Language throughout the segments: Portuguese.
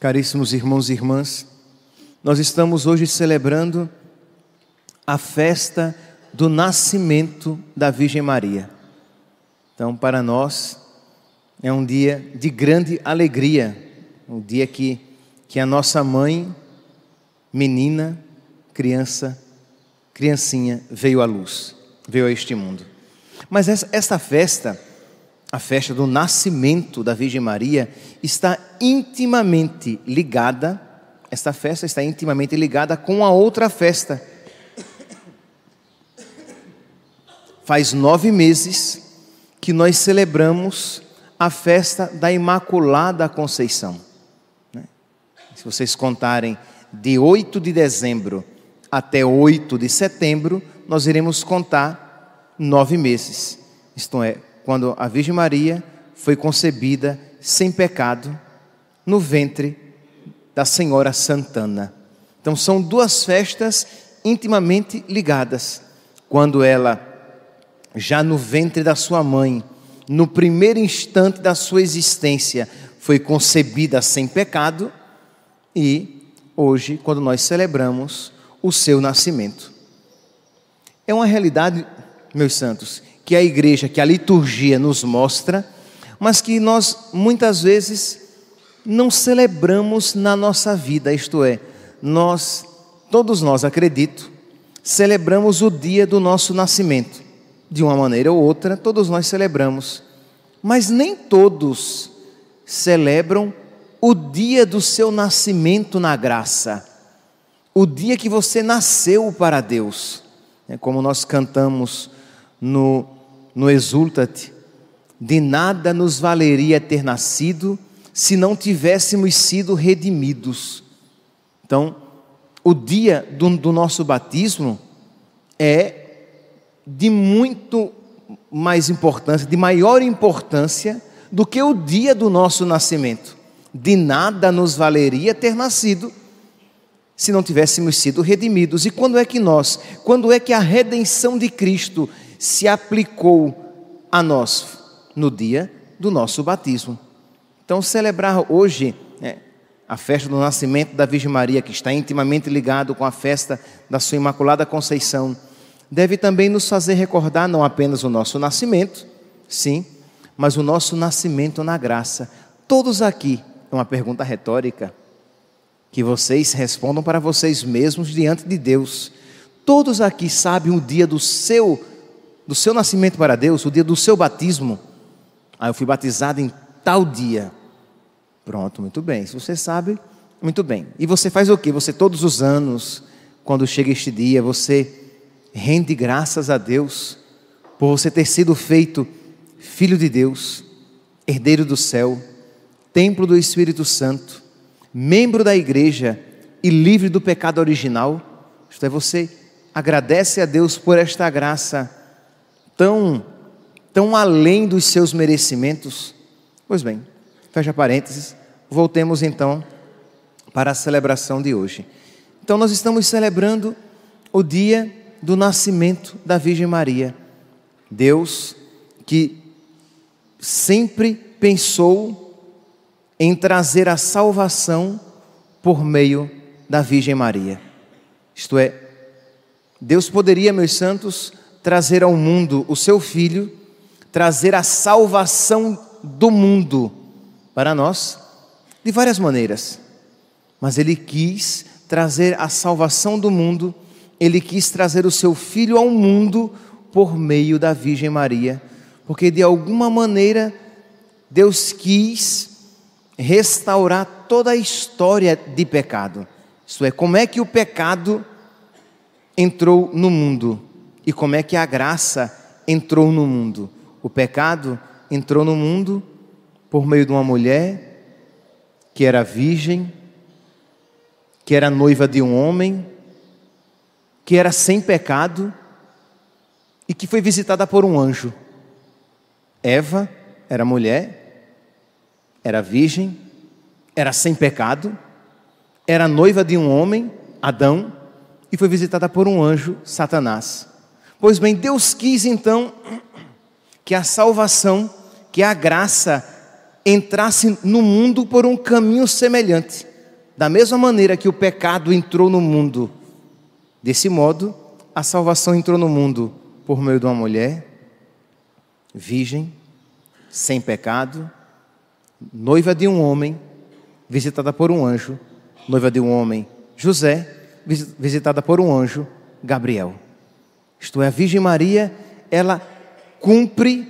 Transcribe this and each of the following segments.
Caríssimos irmãos e irmãs, nós estamos hoje celebrando a festa do nascimento da Virgem Maria. Então, para nós, é um dia de grande alegria, um dia que, que a nossa mãe, menina, criança, criancinha, veio à luz, veio a este mundo. Mas essa, essa festa, a festa do nascimento da Virgem Maria está intimamente ligada, esta festa está intimamente ligada com a outra festa. Faz nove meses que nós celebramos a festa da Imaculada Conceição. Né? Se vocês contarem de 8 de dezembro até 8 de setembro, nós iremos contar nove meses. Isto é, quando a Virgem Maria foi concebida sem pecado no ventre da Senhora Santana. Então são duas festas intimamente ligadas. Quando ela, já no ventre da sua mãe, no primeiro instante da sua existência, foi concebida sem pecado, e hoje, quando nós celebramos o seu nascimento. É uma realidade, meus santos, que a igreja, que a liturgia nos mostra, mas que nós muitas vezes não celebramos na nossa vida, isto é, nós, todos nós, acredito, celebramos o dia do nosso nascimento. De uma maneira ou outra, todos nós celebramos, mas nem todos celebram o dia do seu nascimento na graça, o dia que você nasceu para Deus. É como nós cantamos no no Exulta-te, de nada nos valeria ter nascido se não tivéssemos sido redimidos. Então, o dia do, do nosso batismo é de muito mais importância, de maior importância do que o dia do nosso nascimento. De nada nos valeria ter nascido se não tivéssemos sido redimidos. E quando é que nós, quando é que a redenção de Cristo se aplicou a nós no dia do nosso batismo. Então, celebrar hoje né, a festa do nascimento da Virgem Maria, que está intimamente ligado com a festa da Sua Imaculada Conceição, deve também nos fazer recordar não apenas o nosso nascimento, sim, mas o nosso nascimento na graça. Todos aqui, é uma pergunta retórica, que vocês respondam para vocês mesmos diante de Deus. Todos aqui sabem o dia do seu do seu nascimento para Deus, o dia do seu batismo. Ah, eu fui batizado em tal dia. Pronto, muito bem. Se você sabe, muito bem. E você faz o quê? Você todos os anos, quando chega este dia, você rende graças a Deus por você ter sido feito filho de Deus, herdeiro do céu, templo do Espírito Santo, membro da igreja e livre do pecado original. Isto é, você agradece a Deus por esta graça tão, tão além dos seus merecimentos? Pois bem, fecha parênteses, voltemos então para a celebração de hoje. Então, nós estamos celebrando o dia do nascimento da Virgem Maria. Deus que sempre pensou em trazer a salvação por meio da Virgem Maria. Isto é, Deus poderia, meus santos, trazer ao mundo o seu filho, trazer a salvação do mundo para nós, de várias maneiras. Mas ele quis trazer a salvação do mundo, ele quis trazer o seu filho ao mundo por meio da Virgem Maria, porque de alguma maneira Deus quis restaurar toda a história de pecado. Isto é, como é que o pecado entrou no mundo? e como é que a graça entrou no mundo. O pecado entrou no mundo por meio de uma mulher que era virgem, que era noiva de um homem, que era sem pecado e que foi visitada por um anjo. Eva era mulher, era virgem, era sem pecado, era noiva de um homem, Adão, e foi visitada por um anjo, Satanás. Pois bem, Deus quis então que a salvação, que a graça, entrasse no mundo por um caminho semelhante. Da mesma maneira que o pecado entrou no mundo, desse modo, a salvação entrou no mundo por meio de uma mulher, virgem, sem pecado, noiva de um homem, visitada por um anjo, noiva de um homem, José, visitada por um anjo, Gabriel isto é, a Virgem Maria, ela cumpre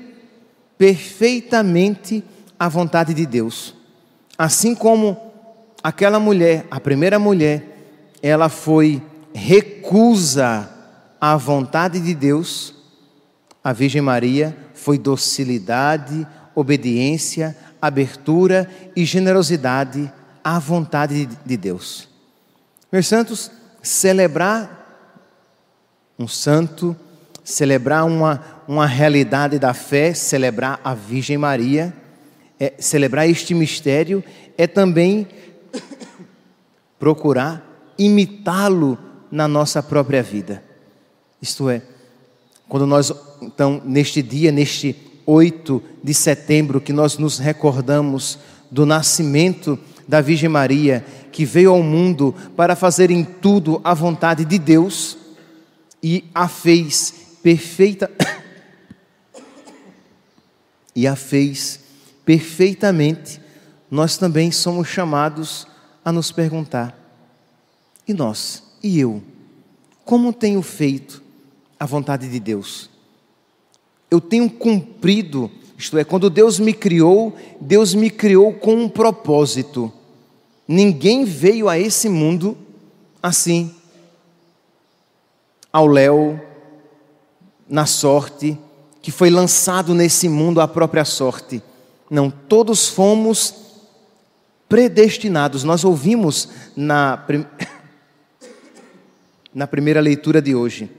perfeitamente a vontade de Deus. Assim como aquela mulher, a primeira mulher, ela foi recusa à vontade de Deus, a Virgem Maria foi docilidade, obediência, abertura e generosidade à vontade de Deus. Meus santos, celebrar um santo, celebrar uma, uma realidade da fé, celebrar a Virgem Maria, é, celebrar este mistério, é também procurar imitá-lo na nossa própria vida. Isto é, quando nós, então, neste dia, neste 8 de setembro, que nós nos recordamos do nascimento da Virgem Maria, que veio ao mundo para fazer em tudo a vontade de Deus, e a fez perfeita e a fez perfeitamente, nós também somos chamados a nos perguntar: e nós, e eu, como tenho feito a vontade de Deus? Eu tenho cumprido, isto é, quando Deus me criou, Deus me criou com um propósito. Ninguém veio a esse mundo assim, ao Léo na sorte, que foi lançado nesse mundo à própria sorte. Não, todos fomos predestinados. Nós ouvimos na, prim... na primeira leitura de hoje.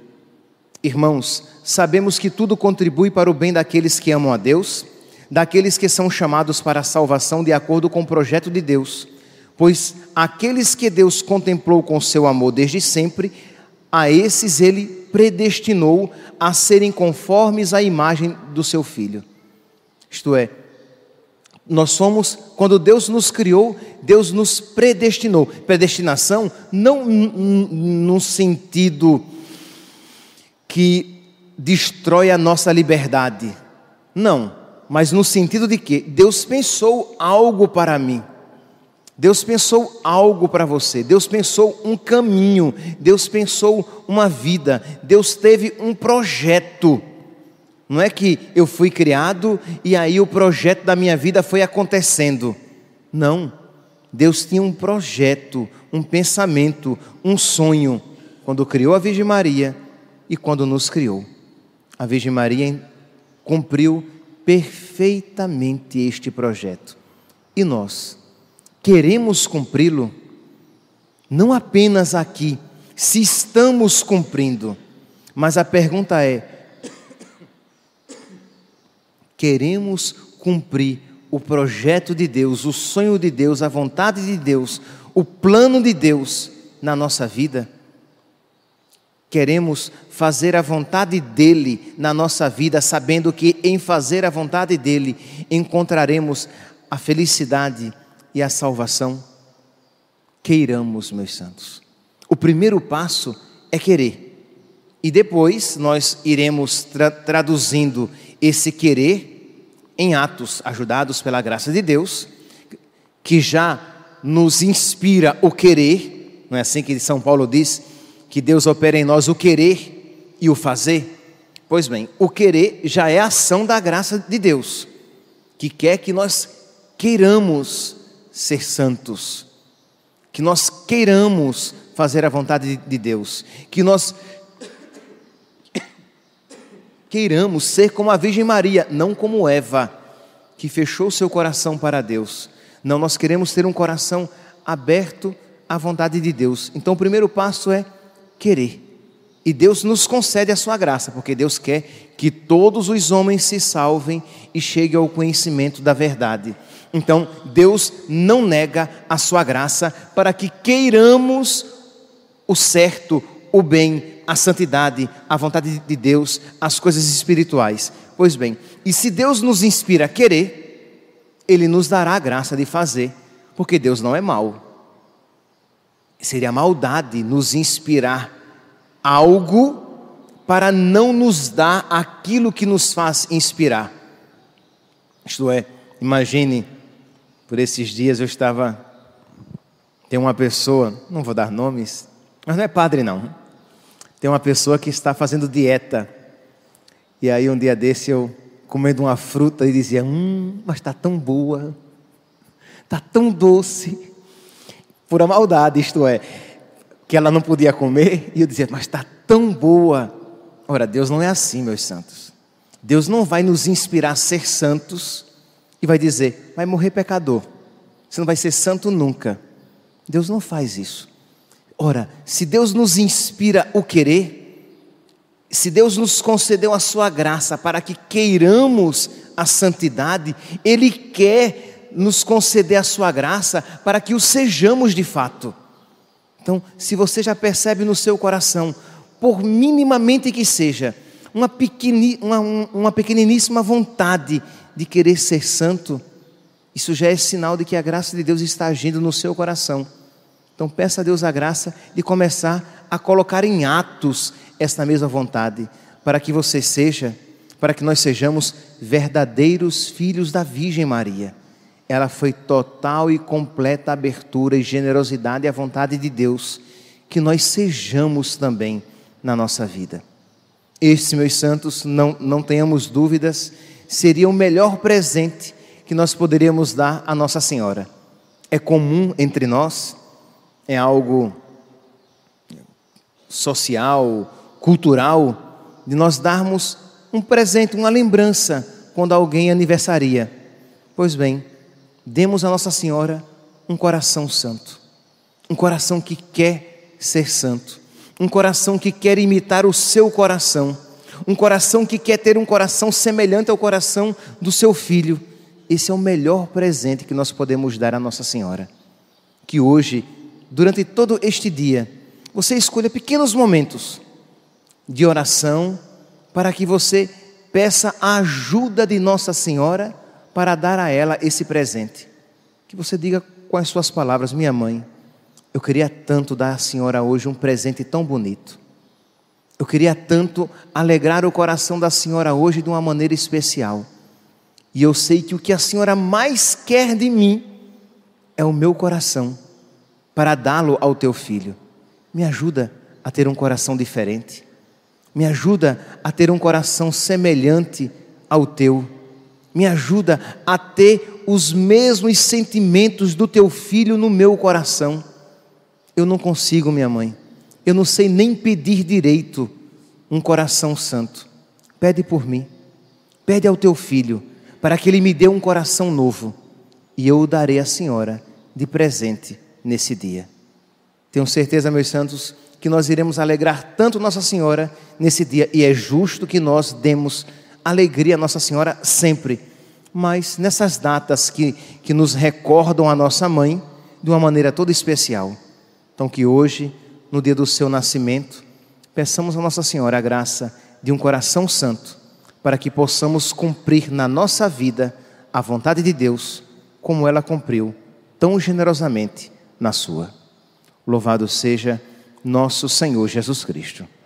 Irmãos, sabemos que tudo contribui para o bem daqueles que amam a Deus, daqueles que são chamados para a salvação de acordo com o projeto de Deus. Pois aqueles que Deus contemplou com seu amor desde sempre a esses ele predestinou a serem conformes à imagem do seu filho. Isto é, nós somos, quando Deus nos criou, Deus nos predestinou. Predestinação não num sentido que destrói a nossa liberdade. Não, mas no sentido de que Deus pensou algo para mim. Deus pensou algo para você, Deus pensou um caminho, Deus pensou uma vida, Deus teve um projeto. Não é que eu fui criado e aí o projeto da minha vida foi acontecendo. Não. Deus tinha um projeto, um pensamento, um sonho quando criou a Virgem Maria e quando nos criou. A Virgem Maria cumpriu perfeitamente este projeto. E nós? queremos cumpri-lo, não apenas aqui, se estamos cumprindo, mas a pergunta é: queremos cumprir o projeto de Deus, o sonho de Deus, a vontade de Deus, o plano de Deus na nossa vida? Queremos fazer a vontade dele na nossa vida, sabendo que em fazer a vontade dele encontraremos a felicidade, e a salvação? Queiramos, meus santos. O primeiro passo é querer. E depois nós iremos tra traduzindo esse querer em atos, ajudados pela graça de Deus, que já nos inspira o querer, não é assim que São Paulo diz, que Deus opera em nós o querer e o fazer? Pois bem, o querer já é ação da graça de Deus, que quer que nós queiramos ser santos, que nós queiramos fazer a vontade de Deus, que nós queiramos ser como a Virgem Maria, não como Eva, que fechou seu coração para Deus. Não, nós queremos ter um coração aberto à vontade de Deus. Então, o primeiro passo é querer. E Deus nos concede a sua graça, porque Deus quer que todos os homens se salvem e cheguem ao conhecimento da verdade. Então, Deus não nega a sua graça para que queiramos o certo, o bem, a santidade, a vontade de Deus, as coisas espirituais. Pois bem, e se Deus nos inspira a querer, Ele nos dará a graça de fazer, porque Deus não é mau. Seria maldade nos inspirar algo para não nos dar aquilo que nos faz inspirar. Isto é, imagine, por esses dias eu estava. Tem uma pessoa, não vou dar nomes, mas não é padre não. Tem uma pessoa que está fazendo dieta. E aí um dia desse eu comendo uma fruta e dizia: Hum, mas está tão boa, está tão doce. Pura maldade, isto é que ela não podia comer, e eu dizia, mas está tão boa. Ora, Deus não é assim, meus santos. Deus não vai nos inspirar a ser santos e vai dizer, vai morrer pecador, você não vai ser santo nunca. Deus não faz isso. Ora, se Deus nos inspira o querer, se Deus nos concedeu a sua graça para que queiramos a santidade, Ele quer nos conceder a sua graça para que o sejamos de fato. Então, se você já percebe no seu coração, por minimamente que seja, uma, pequeni, uma, uma pequeniníssima vontade de querer ser santo, isso já é sinal de que a graça de Deus está agindo no seu coração. Então, peça a Deus a graça de começar a colocar em atos esta mesma vontade, para que você seja, para que nós sejamos verdadeiros filhos da Virgem Maria ela foi total e completa abertura e generosidade à vontade de Deus, que nós sejamos também na nossa vida. Estes, meus santos, não, não tenhamos dúvidas, seria o melhor presente que nós poderíamos dar à Nossa Senhora. É comum entre nós, é algo social, cultural, de nós darmos um presente, uma lembrança, quando alguém aniversaria. Pois bem, demos a Nossa Senhora um coração santo, um coração que quer ser santo, um coração que quer imitar o seu coração, um coração que quer ter um coração semelhante ao coração do seu filho. Esse é o melhor presente que nós podemos dar à Nossa Senhora. Que hoje, durante todo este dia, você escolha pequenos momentos de oração para que você peça a ajuda de Nossa Senhora para dar a ela esse presente. Que você diga com as suas palavras: Minha mãe, eu queria tanto dar à senhora hoje um presente tão bonito. Eu queria tanto alegrar o coração da senhora hoje de uma maneira especial. E eu sei que o que a senhora mais quer de mim é o meu coração para dá-lo ao teu filho. Me ajuda a ter um coração diferente. Me ajuda a ter um coração semelhante ao teu. Me ajuda a ter os mesmos sentimentos do teu filho no meu coração. Eu não consigo, minha mãe. Eu não sei nem pedir direito um coração santo. Pede por mim. Pede ao teu filho para que ele me dê um coração novo e eu o darei à senhora de presente nesse dia. Tenho certeza, meus santos, que nós iremos alegrar tanto Nossa Senhora nesse dia e é justo que nós demos alegria Nossa Senhora sempre. Mas nessas datas que, que nos recordam a nossa mãe de uma maneira toda especial. Então, que hoje, no dia do seu nascimento, peçamos a Nossa Senhora a graça de um coração santo, para que possamos cumprir na nossa vida a vontade de Deus, como ela cumpriu tão generosamente na sua. Louvado seja nosso Senhor Jesus Cristo.